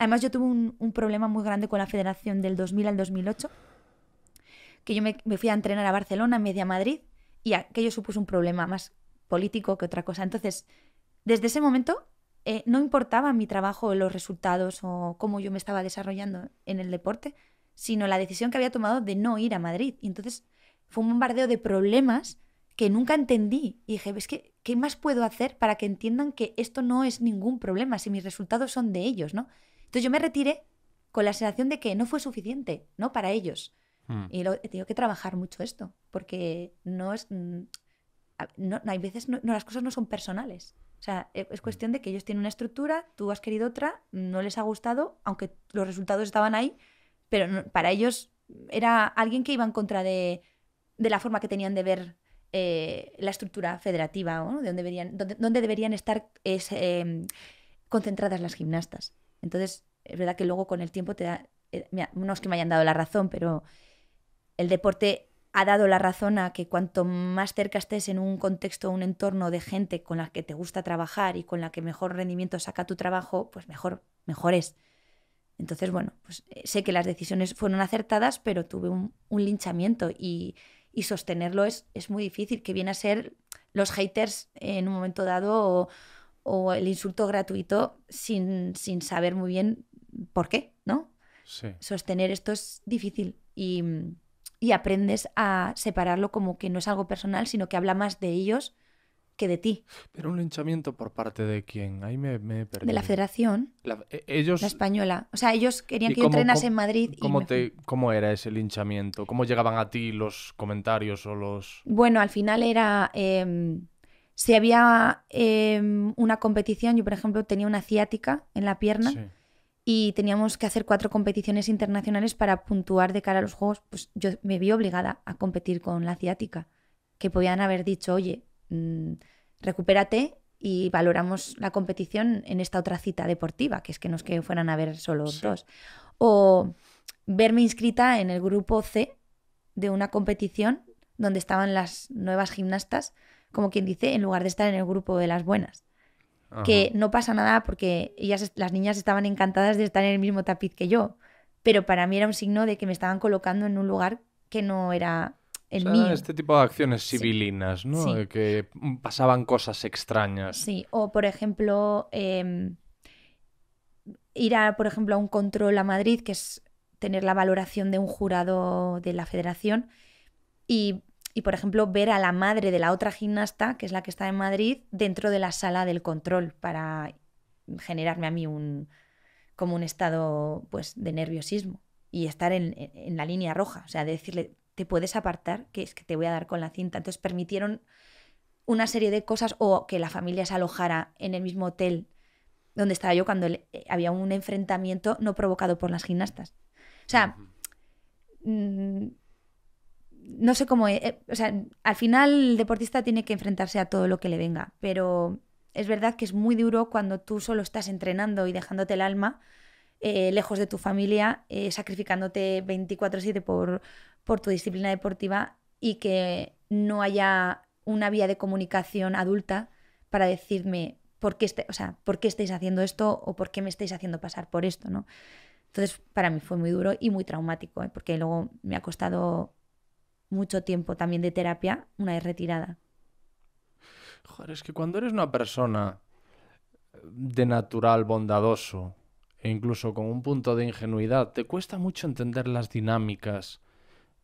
Además, yo tuve un, problema muy grande con la federación del 2000 al 2008, que yo me, fui a entrenar a Barcelona media Madrid, y aquello supuso un problema más político que otra cosa. Entonces, desde ese momento eh, no importaba mi trabajo, los resultados o cómo yo me estaba desarrollando en el deporte, sino la decisión que había tomado de no ir a Madrid. Y entonces fue un bombardeo de problemas que nunca entendí. Y dije, ¿qué más puedo hacer para que entiendan que esto no es ningún problema si mis resultados son de ellos, ¿no? Entonces yo me retiré con la sensación de que no fue suficiente, ¿no? Para ellos. Hmm. Y lo, he tenido que trabajar mucho esto, porque no es... Mm, hay veces no, las cosas no son personales. O sea, e, es hmm. cuestión de que ellos tienen una estructura, tú has querido otra, no les ha gustado, aunque los resultados estaban ahí, pero para ellos era alguien que iba en contra de, la forma que tenían de ver eh, la estructura federativa, ¿no? de dónde deberían, dónde, deberían estar em, concentradas las gimnastas. Entonces, es verdad que luego con el tiempo te da, eh, no es que me hayan dado la razón, pero el deporte ha dado la razón a que cuanto más cerca estés en un contexto, un entorno de gente con la que te gusta trabajar y con la que mejor rendimiento saca tu trabajo, pues mejor, mejor es. Entonces, bueno, pues eh, sé que las decisiones fueron acertadas, pero tuve un, linchamiento y, sostenerlo es, muy difícil, que viene a ser los haters en un momento dado o, el insulto gratuito sin, sin saber muy bien ¿por qué? ¿No? Sostener esto es difícil y, aprendes a separarlo como que no es algo personal, sino que habla más de ellos que de ti. Pero un linchamiento por parte de quién? Ahí me, perdí. De la federación. La, e, ellos... la española. O sea, ellos querían que yo entrenase en Madrid. ¿cómo, era ese linchamiento? ¿Cómo llegaban a ti los comentarios o los...? Bueno, al final era... Em, si había em, una competición, yo por ejemplo tenía una ciática en la pierna. Sí y teníamos que hacer cuatro competiciones internacionales para puntuar de cara a los juegos, pues yo me vi obligada a competir con la asiática, que podían haber dicho, oye, mm, recupérate y valoramos la competición en esta otra cita deportiva, que es que nos que fueran a ver solo dos. O verme inscrita en el grupo C de una competición donde estaban las nuevas gimnastas, como quien dice, en lugar de estar en el grupo de las buenas que no pasa nada porque ellas, las niñas estaban encantadas de estar en el mismo tapiz que yo, pero para mí era un signo de que me estaban colocando en un lugar que no era el mío. Este tipo de acciones civilinas, ¿no? Que pasaban cosas extrañas. Sí, o por ejemplo, em, ir a, por ejemplo, a un control a Madrid, que es tener la valoración de un jurado de la federación, y y, por ejemplo, ver a la madre de la otra gimnasta, que es la que está en Madrid, dentro de la sala del control para generarme a mí un, como un estado pues, de nerviosismo y estar en, la línea roja, o sea, de decirle, te puedes apartar, que es que te voy a dar con la cinta. Entonces permitieron una serie de cosas o que la familia se alojara en el mismo hotel donde estaba yo cuando eh, había un enfrentamiento no provocado por las gimnastas. O sea, no sé cómo, eh, eh, o sea, al final el deportista tiene que enfrentarse a todo lo que le venga, pero es verdad que es muy duro cuando tú solo estás entrenando y dejándote el alma eh, lejos de tu familia, sacrificándote 24/7 por, por tu disciplina deportiva y que no haya una vía de comunicación adulta para decirme por qué, este, o sea, por qué estáis haciendo esto o por qué me estáis haciendo pasar por esto, ¿no? Entonces, para mí fue muy duro y muy traumático, porque luego me ha costado mucho tiempo también de terapia una vez retirada. Joder, es que cuando eres una persona de natural bondadoso e incluso con un punto de ingenuidad, te cuesta mucho entender las dinámicas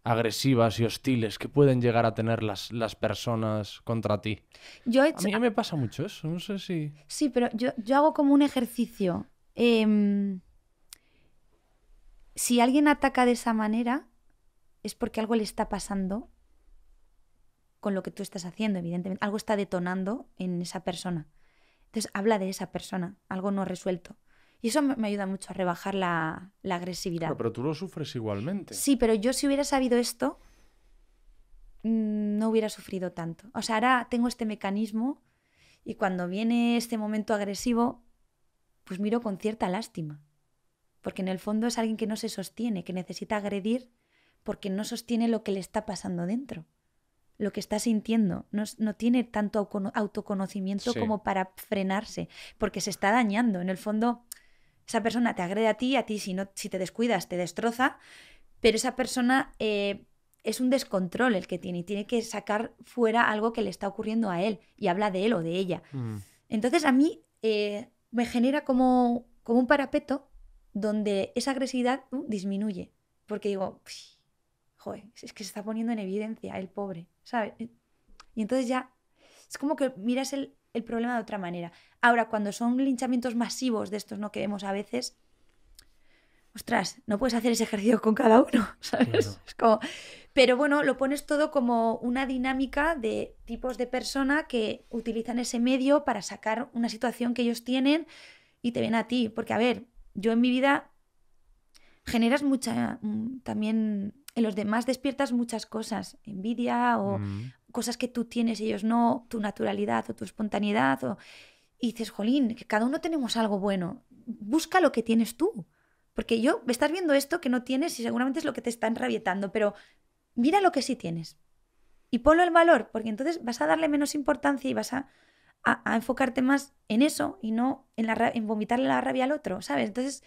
agresivas y hostiles que pueden llegar a tener las, las personas contra ti. A mí me pasa mucho eso, no sé si... Sí, pero yo, hago como un ejercicio. Em, si alguien ataca de esa manera, es porque algo le está pasando con lo que tú estás haciendo, evidentemente. Algo está detonando en esa persona. Entonces habla de esa persona, algo no resuelto. Y eso me ayuda mucho a rebajar la, agresividad. pero, tú lo sufres igualmente. Sí, pero yo si hubiera sabido esto, mm, no hubiera sufrido tanto. O sea, ahora tengo este mecanismo y cuando viene este momento agresivo, pues miro con cierta lástima. Porque en el fondo es alguien que no se sostiene, que necesita agredir porque no sostiene lo que le está pasando dentro, lo que está sintiendo. No, tiene tanto autoconocimiento como para frenarse, porque se está dañando. En el fondo, esa persona te agrede a ti, a ti si, no, si te descuidas te destroza, pero esa persona eh, es un descontrol el que tiene y tiene que sacar fuera algo que le está ocurriendo a él y habla de él o de ella. Mm. Entonces a mí eh, me genera como, como un parapeto donde esa agresividad uh, disminuye, porque digo es que se está poniendo en evidencia el pobre, ¿sabes? Eh, y entonces ya es como que miras el, problema de otra manera. Ahora, cuando son linchamientos masivos de estos, ¿no? Que vemos a veces, ostras, no puedes hacer ese ejercicio con cada uno, ¿sabes? Es como... Pero bueno, lo pones todo como una dinámica de tipos de persona que utilizan ese medio para sacar una situación que ellos tienen y te ven a ti. Porque, a ver, yo en mi vida generas mucha mm, también en los demás despiertas muchas cosas, envidia o mm. cosas que tú tienes ellos no, tu naturalidad o tu espontaneidad. O... Y dices, jolín, que cada uno tenemos algo bueno. Busca lo que tienes tú. Porque yo, estás viendo esto que no tienes y seguramente es lo que te está enrabietando, pero mira lo que sí tienes. Y ponlo el valor, porque entonces vas a darle menos importancia y vas a, enfocarte más en eso y no en, la, en vomitarle la rabia al otro, ¿sabes? Entonces,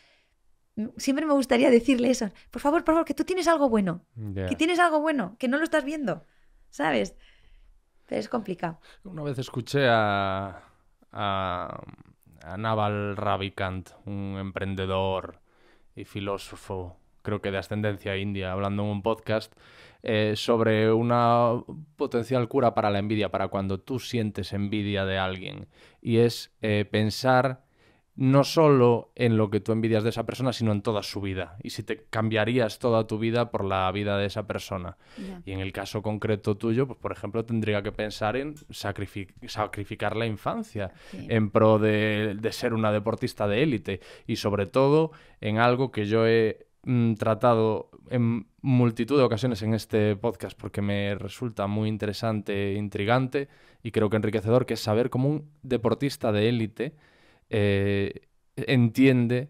siempre me gustaría decirle eso. Por favor, por favor, que tú tienes algo bueno. Que tienes algo bueno, que no lo estás viendo. ¿Sabes? es complicado. Una vez escuché a, a, Naval Ravikant, un emprendedor y filósofo, creo que de ascendencia india, hablando en un podcast eh, sobre una potencial cura para la envidia, para cuando tú sientes envidia de alguien. Y es eh, pensar no solo en lo que tú envidias de esa persona, sino en toda su vida. Y si te cambiarías toda tu vida por la vida de esa persona. Y en el caso concreto tuyo, pues por ejemplo, tendría que pensar en sacrificar la infancia en pro de, ser una deportista de élite. Y sobre todo en algo que yo he mm, tratado en multitud de ocasiones en este podcast porque me resulta muy interesante, e intrigante y creo que enriquecedor, que es saber como un deportista de élite eh, entiende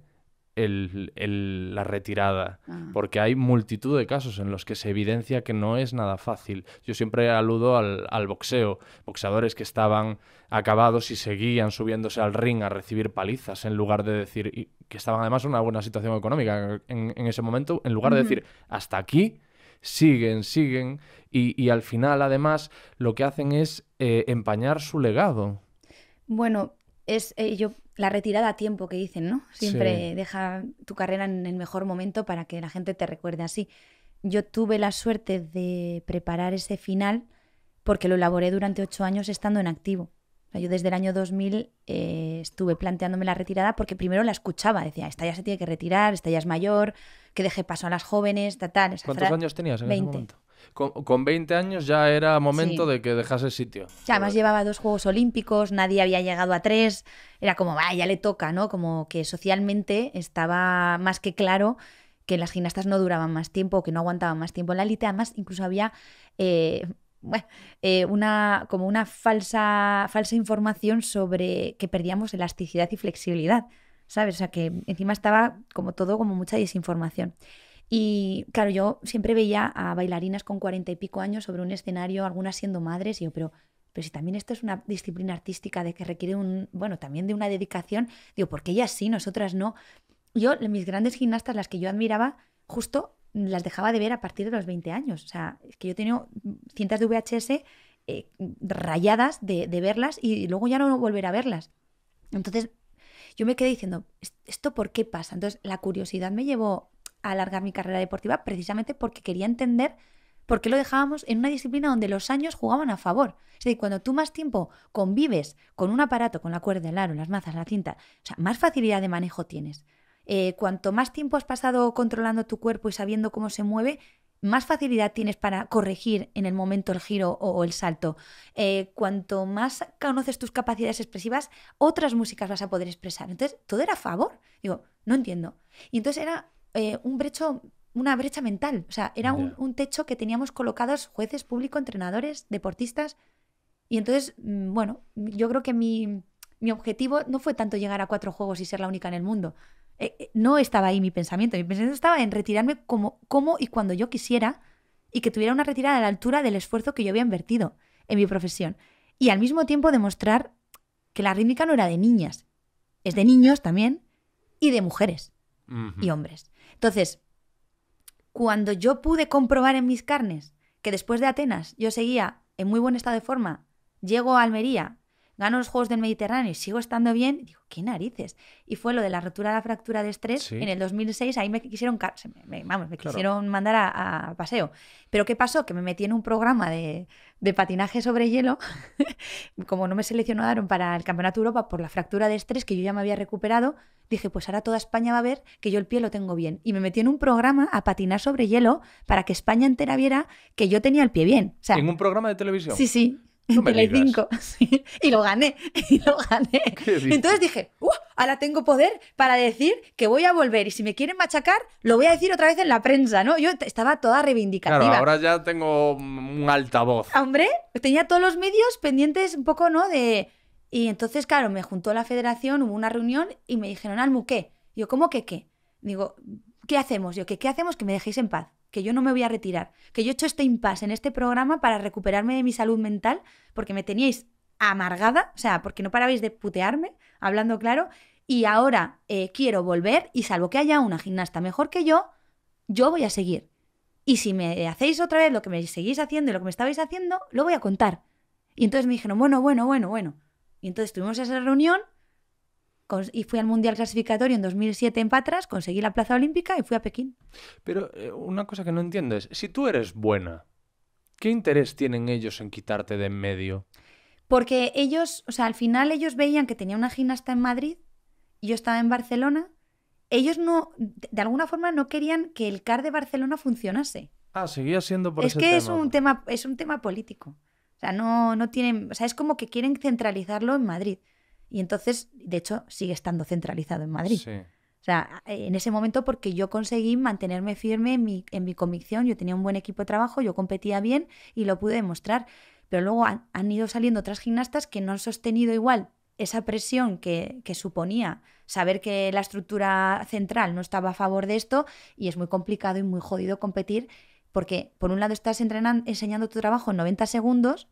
la retirada, ah. porque hay multitud de casos en los que se evidencia que no es nada fácil. Yo siempre aludo al, boxeo, boxeadores que estaban acabados y seguían subiéndose al ring a recibir palizas en lugar de decir, y que estaban además en una buena situación económica en, ese momento, en lugar de decir, hasta aquí, siguen, siguen, y, al final además lo que hacen es eh, empañar su legado. Bueno, es, eh, yo la retirada a tiempo que dicen, ¿no? Siempre deja tu carrera en el mejor momento para que la gente te recuerde así. Yo tuve la suerte de preparar ese final porque lo elaboré durante ocho años estando en activo. yo desde el año 2000 eh, estuve planteándome la retirada porque primero la escuchaba, decía, esta ya se tiene que retirar, esta ya es mayor, que deje paso a las jóvenes, tal, tal. ¿Cuántos años tenías en ese momento? Con, veinte 20 años ya era momento de que dejase sitio. además llevaba dos Juegos Olímpicos, nadie había llegado a tres, era como, vaya, ya le toca, ¿no? Como que socialmente estaba más que claro que las gimnastas no duraban más tiempo, que no aguantaban más tiempo en la élite. Además, incluso había eh, eh, una, como una falsa, falsa información sobre que perdíamos elasticidad y flexibilidad, ¿sabes? O sea, que encima estaba como todo, como mucha desinformación. Y claro, yo siempre veía a bailarinas con cuarenta y pico años sobre un escenario, algunas siendo madres, y yo, pero, pero si también esto es una disciplina artística de que requiere un, bueno, también de una dedicación, digo, porque ellas sí, nosotras no. Yo, mis grandes gimnastas, las que yo admiraba, justo las dejaba de ver a partir de los 20 años. O sea, es que yo he tenido cientos de VHS eh, rayadas de, de verlas y luego ya no volver a verlas. Entonces, yo me quedé diciendo, ¿esto por qué pasa? Entonces, la curiosidad me llevó alargar mi carrera deportiva precisamente porque quería entender por qué lo dejábamos en una disciplina donde los años jugaban a favor. Es decir, cuando tú más tiempo convives con un aparato, con la cuerda, el aro, las mazas, la cinta, o sea, más facilidad de manejo tienes. Eh, cuanto más tiempo has pasado controlando tu cuerpo y sabiendo cómo se mueve, más facilidad tienes para corregir en el momento el giro o, el salto. Eh, cuanto más conoces tus capacidades expresivas, otras músicas vas a poder expresar. Entonces, todo era a favor. Digo, no entiendo. Y entonces era eh, un brecho, una brecha mental. O sea, era un, techo que teníamos colocados jueces, público, entrenadores, deportistas. Y entonces, mm, bueno, yo creo que mi, objetivo no fue tanto llegar a cuatro juegos y ser la única en el mundo. Eh, eh, no estaba ahí mi pensamiento. Mi pensamiento estaba en retirarme como, como y cuando yo quisiera y que tuviera una retirada a la altura del esfuerzo que yo había invertido en mi profesión. Y al mismo tiempo demostrar que la rítmica no era de niñas, es de niños también y de mujeres y hombres. Entonces, cuando yo pude comprobar en mis carnes que después de Atenas yo seguía en muy buen estado de forma, llego a Almería gano los Juegos del Mediterráneo y sigo estando bien, digo, qué narices. Y fue lo de la rotura de la fractura de estrés en el 2006, ahí me quisieron, me, me quisieron mandar a, paseo. Pero ¿qué pasó? Que me metí en un programa de, patinaje sobre hielo, como no me seleccionaron para el Campeonato Europa por la fractura de estrés que yo ya me había recuperado, dije, pues ahora toda España va a ver que yo el pie lo tengo bien. Y me metí en un programa a patinar sobre hielo para que España entera viera que yo tenía el pie bien. O sea, ¿En un programa de televisión? Sí, sí. Y lo gané, y lo gané. Entonces dije, Ahora tengo poder para decir que voy a volver y si me quieren machacar, lo voy a decir otra vez en la prensa, ¿no? Yo estaba toda reivindicativa. Claro, ahora ya tengo un altavoz. Ah, hombre, tenía todos los medios pendientes un poco, ¿no? De... Y entonces, claro, me juntó la federación, hubo una reunión y me dijeron, Almu, ¿qué? Yo, ¿cómo que qué? Digo, ¿qué hacemos? Yo, qué hacemos? Que me dejéis en paz que yo no me voy a retirar, que yo he hecho este impasse en este programa para recuperarme de mi salud mental, porque me teníais amargada, o sea, porque no parabais de putearme, hablando claro, y ahora eh, quiero volver y salvo que haya una gimnasta mejor que yo, yo voy a seguir. Y si me hacéis otra vez lo que me seguís haciendo y lo que me estabais haciendo, lo voy a contar. Y entonces me dijeron, bueno, bueno, bueno, bueno. Y entonces tuvimos esa reunión y fui al Mundial Clasificatorio en 2007 en Patras, conseguí la plaza olímpica y fui a Pekín. Pero eh, una cosa que no entiendo es, si tú eres buena, ¿qué interés tienen ellos en quitarte de en medio? Porque ellos, o sea, al final ellos veían que tenía una gimnasta en Madrid, y yo estaba en Barcelona, ellos no, de alguna forma no querían que el CAR de Barcelona funcionase. Ah, seguía siendo por es que es un tema es un tema político. O sea, no, no tienen, o sea, es como que quieren centralizarlo en Madrid. Y entonces, de hecho, sigue estando centralizado en Madrid. O sea, en ese momento porque yo conseguí mantenerme firme en mi, en mi convicción, yo tenía un buen equipo de trabajo, yo competía bien y lo pude demostrar. Pero luego han, ido saliendo otras gimnastas que no han sostenido igual esa presión que, suponía saber que la estructura central no estaba a favor de esto y es muy complicado y muy jodido competir porque por un lado estás entrenando, enseñando tu trabajo en 90 segundos,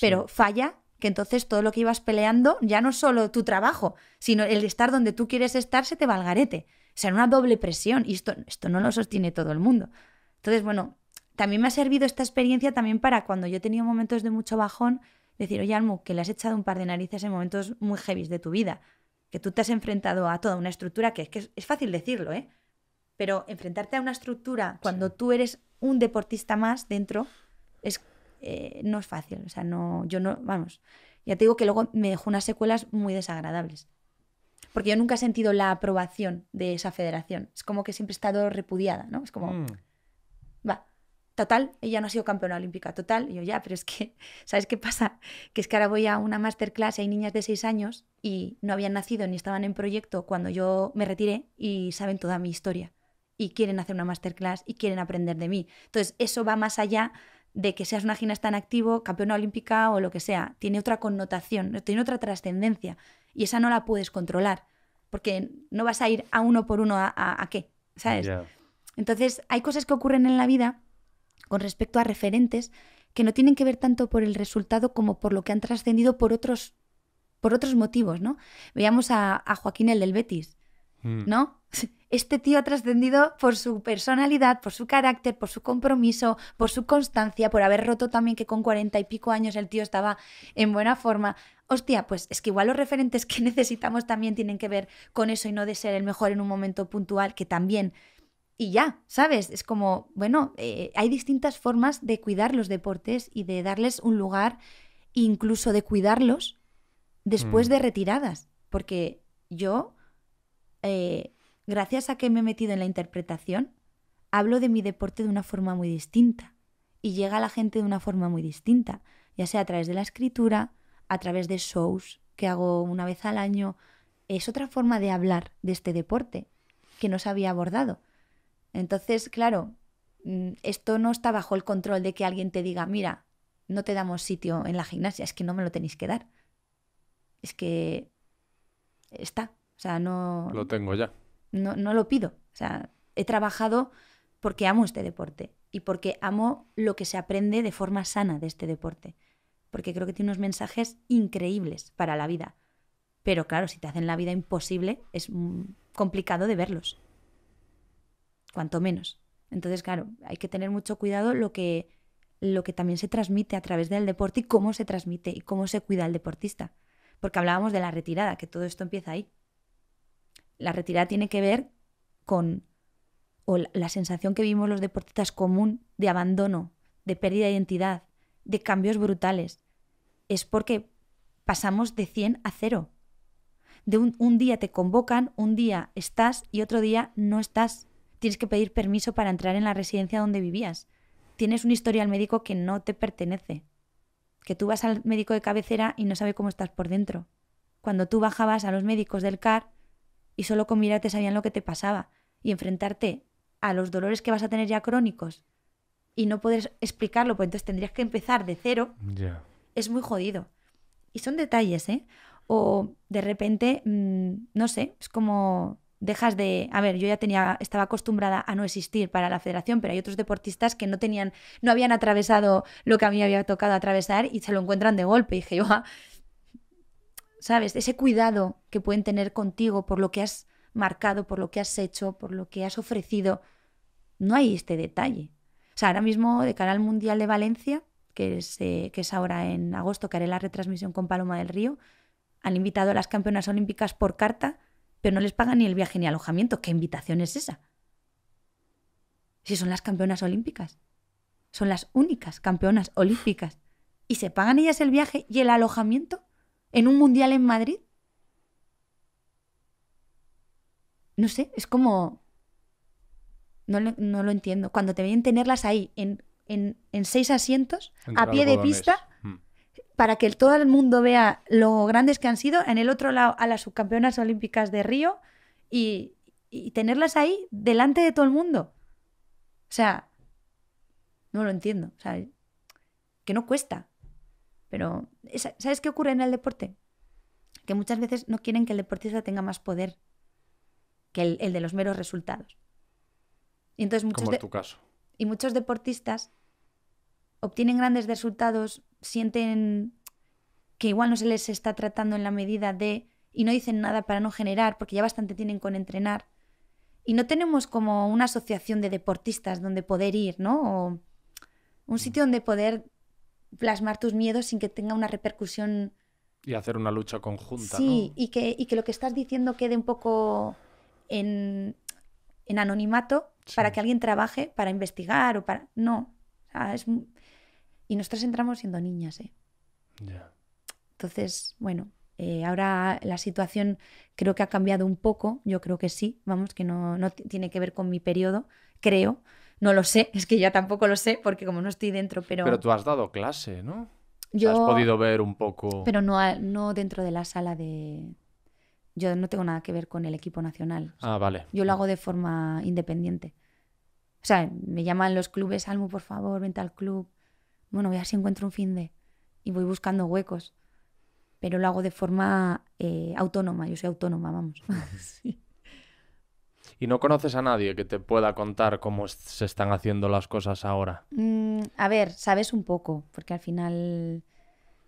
pero falla que entonces todo lo que ibas peleando ya no solo tu trabajo, sino el estar donde tú quieres estar se te valgarete O sea, una doble presión y esto, esto no lo sostiene todo el mundo. Entonces, bueno, también me ha servido esta experiencia también para cuando yo he tenido momentos de mucho bajón, decir, oye, Almu, que le has echado un par de narices en momentos muy heavy de tu vida, que tú te has enfrentado a toda una estructura que es, es fácil decirlo, ¿eh? Pero enfrentarte a una estructura cuando tú eres un deportista más dentro es eh, no es fácil. O sea, no, yo no, vamos, ya te digo que luego me dejó unas secuelas muy desagradables. Porque yo nunca he sentido la aprobación de esa federación. Es como que siempre he estado repudiada, ¿no? Es como, mm. va, total, ella no ha sido campeona olímpica, total. yo, ya, pero es que, ¿sabes qué pasa? Que es que ahora voy a una masterclass y hay niñas de 6 años y no habían nacido ni estaban en proyecto cuando yo me retiré y saben toda mi historia. Y quieren hacer una masterclass y quieren aprender de mí. Entonces, eso va más allá de que seas una gimnasta en activo, campeona olímpica o lo que sea, tiene otra connotación, tiene otra trascendencia y esa no la puedes controlar porque no vas a ir a uno por uno a, qué, ¿sabes? Entonces, hay cosas que ocurren en la vida con respecto a referentes que no tienen que ver tanto por el resultado como por lo que han trascendido por otros, por otros motivos, ¿no? Veíamos a, Joaquín el del Betis, hmm. ¿no? este tío ha trascendido por su personalidad, por su carácter, por su compromiso, por su constancia, por haber roto también que con cuarenta y pico años el tío estaba en buena forma. Hostia, pues es que igual los referentes que necesitamos también tienen que ver con eso y no de ser el mejor en un momento puntual, que también y ya, ¿sabes? Es como, bueno, eh, hay distintas formas de cuidar los deportes y de darles un lugar, incluso de cuidarlos después mm. de retiradas, porque yo eh, gracias a que me he metido en la interpretación, hablo de mi deporte de una forma muy distinta y llega a la gente de una forma muy distinta, ya sea a través de la escritura, a través de shows que hago una vez al año. Es otra forma de hablar de este deporte que no se había abordado. Entonces, claro, mm, esto no está bajo el control de que alguien te diga, mira, no te damos sitio en la gimnasia, es que no me lo tenéis que dar. Es que está, o sea, no... Lo tengo ya no, no lo pido. O sea, he trabajado porque amo este deporte y porque amo lo que se aprende de forma sana de este deporte. Porque creo que tiene unos mensajes increíbles para la vida. Pero claro, si te hacen la vida imposible, es mm, complicado de verlos. Cuanto menos. Entonces, claro, hay que tener mucho cuidado lo que, lo que también se transmite a través del deporte y cómo se transmite y cómo se cuida el deportista. Porque hablábamos de la retirada, que todo esto empieza ahí la retirada tiene que ver con la sensación que vimos los deportistas común de abandono, de pérdida de identidad, de cambios brutales. Es porque pasamos de 100 a 0. De un, día te convocan, un día estás y otro día no estás. Tienes que pedir permiso para entrar en la residencia donde vivías. Tienes un historial médico que no te pertenece. Que tú vas al médico de cabecera y no sabe cómo estás por dentro. Cuando tú bajabas a los médicos del CAR, y solo con mirarte sabían lo que te pasaba y enfrentarte a los dolores que vas a tener ya crónicos y no poder explicarlo, pues entonces tendrías que empezar de cero. Es muy jodido. Y son detalles, ¿eh? O de repente, mm, no sé, es como dejas de, a ver, yo ya tenía estaba acostumbrada a no existir para la federación, pero hay otros deportistas que no tenían no habían atravesado lo que a mí había tocado atravesar y se lo encuentran de golpe y dije, yo, ¿sabes? Ese cuidado que pueden tener contigo por lo que has marcado, por lo que has hecho, por lo que has ofrecido. No hay este detalle. O sea, ahora mismo de cara al Mundial de Valencia, que es, eh, que es ahora en agosto, que haré la retransmisión con Paloma del Río, han invitado a las campeonas olímpicas por carta, pero no les pagan ni el viaje ni alojamiento. ¿Qué invitación es esa? Si son las campeonas olímpicas. Son las únicas campeonas olímpicas. ¿Y se pagan ellas el viaje y el alojamiento? en un mundial en Madrid? No sé, es como... No lo, entiendo. Cuando te ven tenerlas ahí, en, en, en seis asientos, a pie de pista, hmm. para que todo el mundo vea lo grandes que han sido, en el otro lado a las subcampeonas olímpicas de Río, y, y tenerlas ahí delante de todo el mundo. O sea, no lo entiendo. O sea, que no cuesta. Pero, ¿sabes qué ocurre en el deporte? Que muchas veces no quieren que el deportista tenga más poder que el, de los meros resultados. Y entonces muchos Como en tu caso. Y muchos deportistas obtienen grandes resultados, sienten que igual no se les está tratando en la medida de y no dicen nada para no generar, porque ya bastante tienen con entrenar. Y no tenemos como una asociación de deportistas donde poder ir, ¿no? O un mm. sitio donde poder plasmar tus miedos sin que tenga una repercusión. Y hacer una lucha conjunta. Sí, y, que, y que lo que estás diciendo quede un poco en, anonimato para que alguien trabaje para investigar o para. No. es... Y nosotras entramos siendo niñas, ¿eh? Entonces, bueno, eh, ahora la situación creo que ha cambiado un poco, yo creo que sí, vamos, que no, no tiene que ver con mi periodo, creo, no lo sé, es que ya tampoco lo sé porque como no estoy dentro, pero... Pero tú has dado clase, ¿no? Yo... Has podido ver un poco... Pero no, no dentro de la sala de... Yo no tengo nada que ver con el equipo nacional. ah, vale. Yo lo hago de forma independiente. O sea, me llaman los clubes, Almu, por favor, vente al club. Bueno, voy a si encuentro un fin de... Y voy buscando huecos. Pero lo hago de forma eh, autónoma, yo soy autónoma, vamos. sí y no conoces a nadie que te pueda contar cómo se están haciendo las cosas ahora. Mm, a ver, sabes un poco, porque al final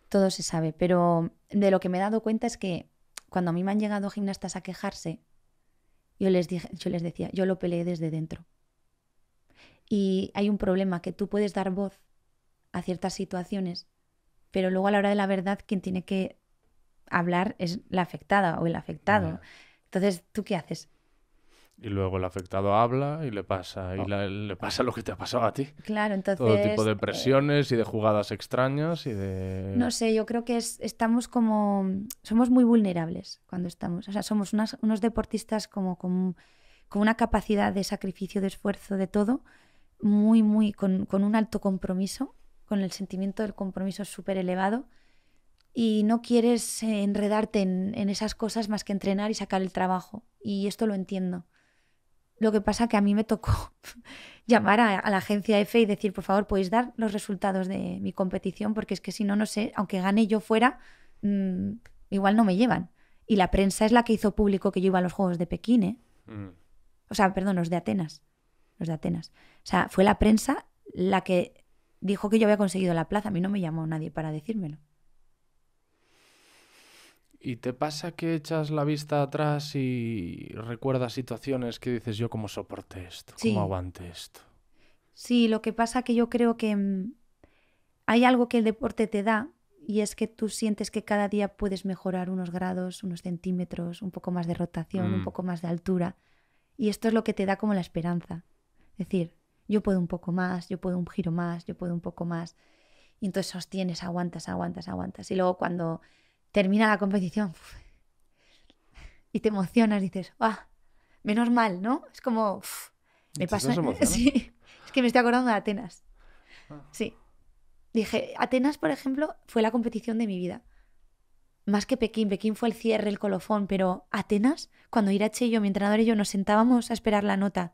todo se sabe, pero de lo que me he dado cuenta es que cuando a mí me han llegado gimnastas a quejarse, yo les, dije, yo les decía, yo lo peleé desde dentro. Y hay un problema que tú puedes dar voz a ciertas situaciones, pero luego a la hora de la verdad quien tiene que hablar es la afectada o el afectado. Entonces, ¿tú qué haces? Y luego el afectado habla y le pasa, y ah. le pasa lo que te ha pasado a ti. Claro, entonces... Todo tipo de eh, presiones y de jugadas extrañas y de... No sé, yo creo que estamos como... Somos muy vulnerables cuando estamos. O sea, somos unos deportistas como con, una capacidad de sacrificio, de esfuerzo, de todo, muy, muy... con, un alto compromiso, con el sentimiento del compromiso súper elevado. Y no quieres enredarte en, en esas cosas más que entrenar y sacar el trabajo. Y esto lo entiendo lo que pasa que a mí me tocó llamar a, la agencia EFE y decir, por favor, podéis dar los resultados de mi competición, porque es que si no, no sé, aunque gane yo fuera, mm, igual no me llevan. Y la prensa es la que hizo público que yo iba a los Juegos de Pekín, ¿eh? mm. O sea, perdón, los de Atenas. Los de Atenas. O sea, fue la prensa la que dijo que yo había conseguido la plaza. A mí no me llamó nadie para decírmelo. ¿Y te pasa que echas la vista atrás y recuerdas situaciones que dices yo cómo soporté esto, cómo aguante esto? Sí, lo que pasa que yo creo que mm, hay algo que el deporte te da y es que tú sientes que cada día puedes mejorar unos grados, unos centímetros, un poco más de rotación, un mm. poco más de altura. Y esto es lo que te da como la esperanza. Es decir, yo puedo un poco más, yo puedo un giro más, yo puedo un poco más. Y entonces sostienes, aguantas, aguantas, aguantas. Y luego cuando termina la competición y te emocionas, dices, ¡ah! Menos mal, ¿no? Es como, me pasa. Sí, es que me estoy acordando de Atenas. Ah. Sí. Dije, Atenas, por ejemplo, fue la competición de mi vida. Más que Pekín, Pekín fue el cierre, el colofón, pero Atenas, cuando Irache y yo, mi entrenador y yo, nos sentábamos a esperar la nota,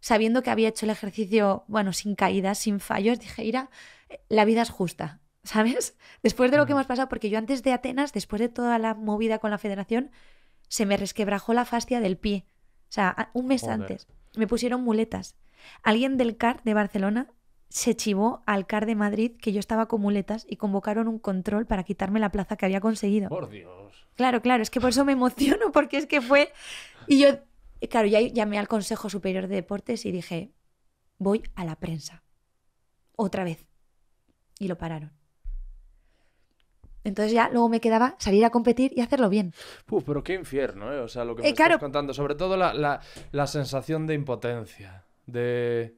sabiendo que había hecho el ejercicio, bueno, sin caídas, sin fallos, dije, Ira, eh, la vida es justa. ¿sabes? Después de lo que hemos pasado, porque yo antes de Atenas, después de toda la movida con la federación, se me resquebrajó la fascia del pie. O sea, un mes antes. Me pusieron muletas. Alguien del CAR de Barcelona se chivó al CAR de Madrid que yo estaba con muletas y convocaron un control para quitarme la plaza que había conseguido. Por Dios. Claro, claro, es que por eso me emociono, porque es que fue... Y yo, claro, ya llamé al Consejo Superior de Deportes y dije, voy a la prensa. Otra vez. Y lo pararon. Entonces ya luego me quedaba salir a competir y hacerlo bien. Puf, pero qué infierno, ¿eh? O sea, lo que eh, me estás contando. Sobre todo la, sensación de impotencia, de,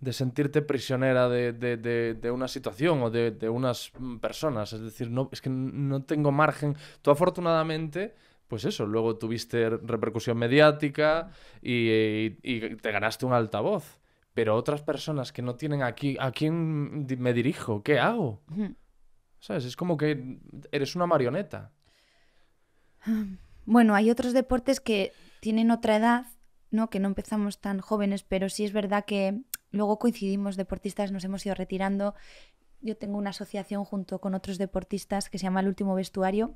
de sentirte prisionera de, de, de, una situación o de, unas personas. Es decir, no, es que no tengo margen. Tú afortunadamente pues eso, luego tuviste repercusión mediática y, te ganaste un altavoz. Pero otras personas que no tienen aquí, ¿a quién me dirijo? ¿Qué hago? ¿Sabes? Es como que eres una marioneta. Ah, bueno, hay otros deportes que tienen otra edad, ¿no? Que no empezamos tan jóvenes, pero sí es verdad que luego coincidimos deportistas, nos hemos ido retirando. Yo tengo una asociación junto con otros deportistas que se llama El Último Vestuario,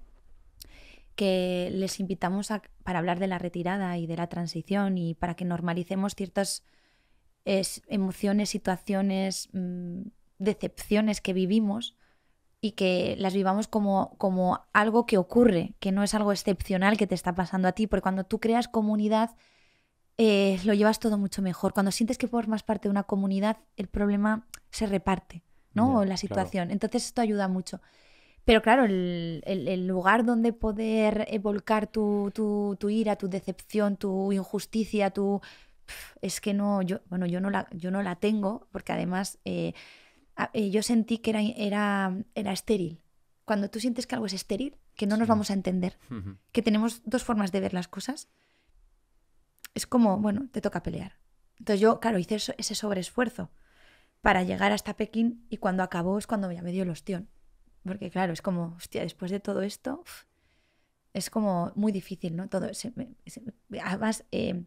que les invitamos para hablar de la retirada y de la transición y para que normalicemos ciertas emociones, situaciones, mm, decepciones que vivimos y que las vivamos como, como algo que ocurre, que no es algo excepcional que te está pasando a ti, porque cuando tú creas comunidad eh, lo llevas todo mucho mejor. Cuando sientes que formas parte de una comunidad, el problema se reparte, ¿no? o la situación. Entonces esto ayuda mucho. Pero claro, el, lugar donde poder volcar tu, tu, ira, tu decepción, tu injusticia, tu... Es que no, yo, bueno, yo no la, yo no la tengo, porque además... Eh, Ah, eh, yo sentí que era, era, estéril. Cuando tú sientes que algo es estéril, que no nos vamos a entender, que tenemos dos formas de ver las cosas, es como, bueno, te toca pelear. Entonces yo, claro, hice eso, ese sobreesfuerzo para llegar hasta Pekín y cuando acabó es cuando ya me dio el ostión. Porque claro, es como, hostia, después de todo esto, es como muy difícil, ¿no? Todo, además, eh,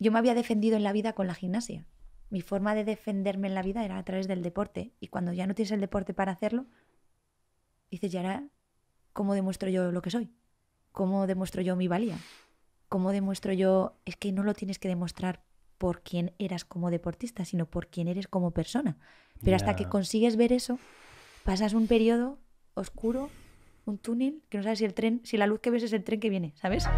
yo me había defendido en la vida con la gimnasia mi forma de defenderme en la vida era a través del deporte. Y cuando ya no tienes el deporte para hacerlo, dices, ¿y ahora cómo demuestro yo lo que soy? ¿Cómo demuestro yo mi valía? ¿Cómo demuestro yo? Es que no lo tienes que demostrar por quién eras como deportista, sino por quién eres como persona. Pero hasta que consigues ver eso, pasas un periodo oscuro, un túnel, que no sabes si el tren, si la luz que ves es el tren que viene, ¿sabes?